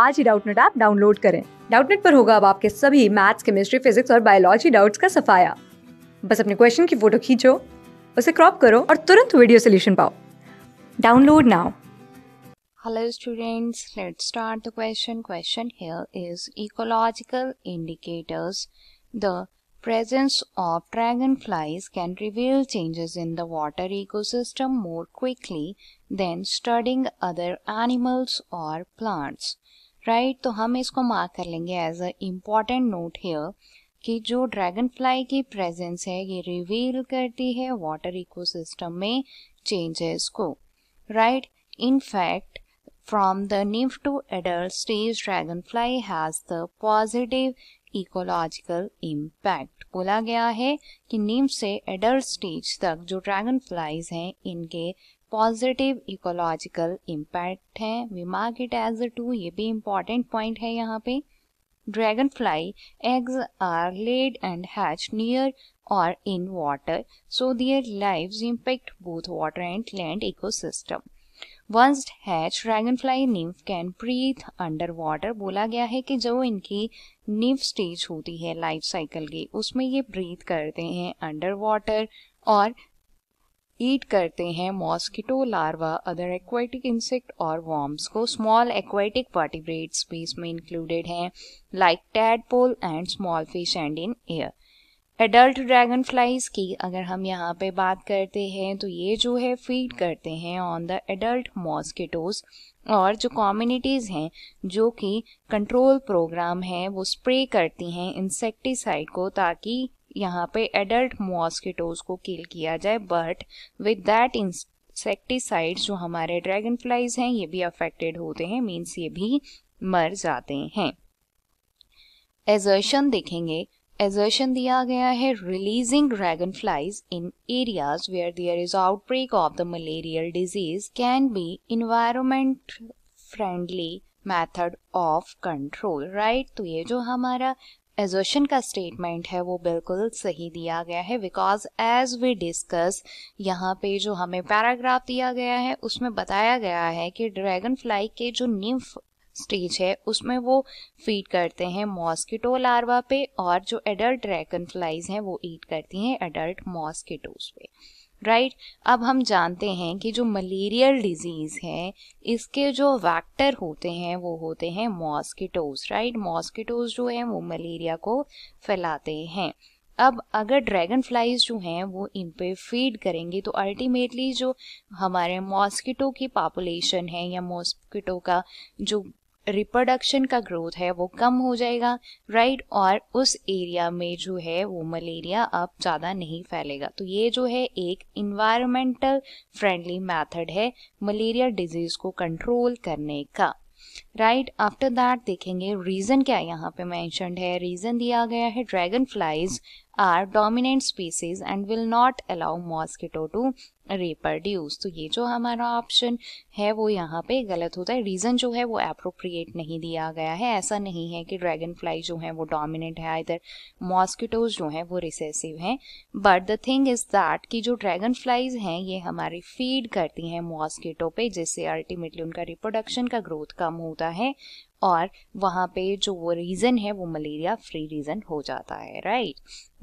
आज ही Doubtnut app download करें डाउटनेट पर होगा अब आपके सभी मैथ्स केमिस्ट्री फिजिक्स और बायोलॉजी डाउट्स का सफाया बस अपने क्वेश्चन की फोटो खींचो उसे क्रॉप करो और तुरंत वीडियो सोल्यूशन पाओ download now hello students let start the question question here is ecological indicators the presence of dragon flies can reveal changes in the water ecosystem more quickly than studying other animals और plants right right, तो हम इसको mark कर लेंगे as a important note here कि जो dragon fly की presence है ये रिवील करती है वाटर इकोसिस्टम में चेंजेस को right in fact from the nymph to adult stage dragon fly has the positive ecological impact बोला गया है कि निम्फ से एडल्ट स्टेज तक जो ड्रैगन फ्लाईज हैं इनके पॉजिटिव इकोलॉजिकल इम्पैक्ट है we mark it as two ये भी इम्पॉर्टेंट पॉइंट है यहाँ पे dragon fly eggs are laid and hatch near or in water so their live impact both water and land ecosystem once hatch dragon fly nymph can breathe under water बोला गया है कि जो इनकी nymph stage होती है life cycle की उसमें ये ब्रीथ करते हैं अंडर वाटर और ईट करते हैं mosquito larva other aquatic insect और वॉर्म्स को स्मॉल एक्वाटिक वाटिब्रेट स्पेस में इंक्लूडेड हैं like tadpole and small fish and in air adult dragon flies की अगर हम यहाँ पे बात करते हैं तो ये जो है फीड करते हैं ऑन द एडल्ट मॉस्किटोज और जो कम्युनिटीज़ हैं जो कि कंट्रोल प्रोग्राम है वो स्प्रे करती हैं इंसेक्टिसाइड को ताकि यहाँ पे एडल्ट मॉस्किटोज को किल किया जाए बट विद दैट इंसेक्टिसाइड्स जो हमारे ड्रैगन फ्लाइज हैं ये भी अफेक्टेड होते हैं मीन्स ये भी मर जाते हैं एजर्शन देखेंगे एजर्शन दिया गया है releasing dragon flies in areas where there is outbreak of the malarial disease can be environment friendly method of control right तो ये जो हमारा एजोशन का स्टेटमेंट है वो बिल्कुल सही दिया गया है बिकॉज एज वी डिस्कस यहाँ पे जो हमें पैराग्राफ दिया गया है उसमें बताया गया है कि ड्रैगन फ्लाई के जो निम्फ स्टेज है उसमें वो फीड करते हैं मॉस्किटो लार्वा पे और जो एडल्ट ड्रैगन फ्लाइज हैं वो ईट करती हैं एडल्ट मॉस्किटोज पे राइट right? अब हम जानते हैं कि जो मलेरियल डिजीज़ है इसके जो वैक्टर होते हैं वो होते हैं मॉस्किटोज राइट मॉस्किटोज जो है वो मलेरिया को फैलाते हैं अब अगर ड्रैगन फ्लाइज जो हैं वो इन पे फीड करेंगे तो अल्टीमेटली जो हमारे मॉस्किटो की पॉपुलेशन है या मॉस्किटो का जो रिप्रोडक्शन का ग्रोथ है वो कम हो जाएगा राइट और उस एरिया में जो है वो मलेरिया अब ज़्यादा नहीं फैलेगा तो ये जो है एक इन्वायरमेंटल फ्रेंडली मैथड है मलेरिया डिजीज़ को कंट्रोल करने का राइट आफ्टर दैट देखेंगे रीज़न क्या यहाँ पे मैंशनड है रीज़न दिया गया है dragon flies are dominant species and will not allow mosquito to reproduce तो ये जो हमारा ऑप्शन है वो यहाँ पे गलत होता है रीज़न जो है वो अप्रोप्रिएट नहीं दिया गया है ऐसा नहीं है कि ड्रैगन फ्लाई जो है वो डोमिनेंट है इधर मॉस्किटोज जो है वो रिसेसिव हैं but the thing is that कि जो ड्रैगन फ्लाईज हैं ये हमारी फीड करती हैं मॉस्किटो पे जिससे अल्टीमेटली उनका रिप्रोडक्शन का ग्रोथ कम होता है और वहाँ पे जो वो रीज़न है वो मलेरिया फ्री रीज़न हो जाता है राइट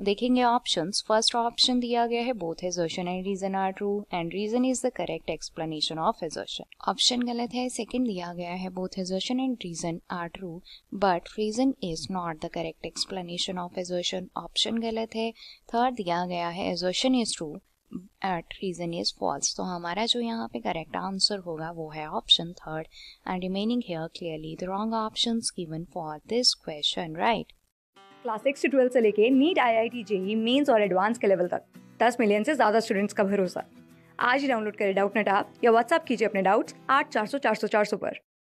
देखेंगे ऑप्शंस फर्स्ट ऑप्शन दिया गया है both assertion and reason are true and reason is the correct explanation of assertion option गलत है सेकंड दिया गया है both assertion and reason are true but reason is not the correct explanation of assertion option गलत है third दिया गया है assertion is true and reason is false तो हमारा जो यहाँ पे करेक्ट आंसर होगा वो है option third and remaining here clearly the wrong option given for this question right class six से ट्वेल्थ से लेके NEET I I T JEE mains और एडवांस के लेवल तक दस मिलियन से ज़्यादा स्टूडेंट्स का भरोसा आज ही डाउनलोड करें डाउट नेट आप या व्हाट्सअप कीजिए अपने डाउट्स आठ चार सौ चार सौ चार सौ पर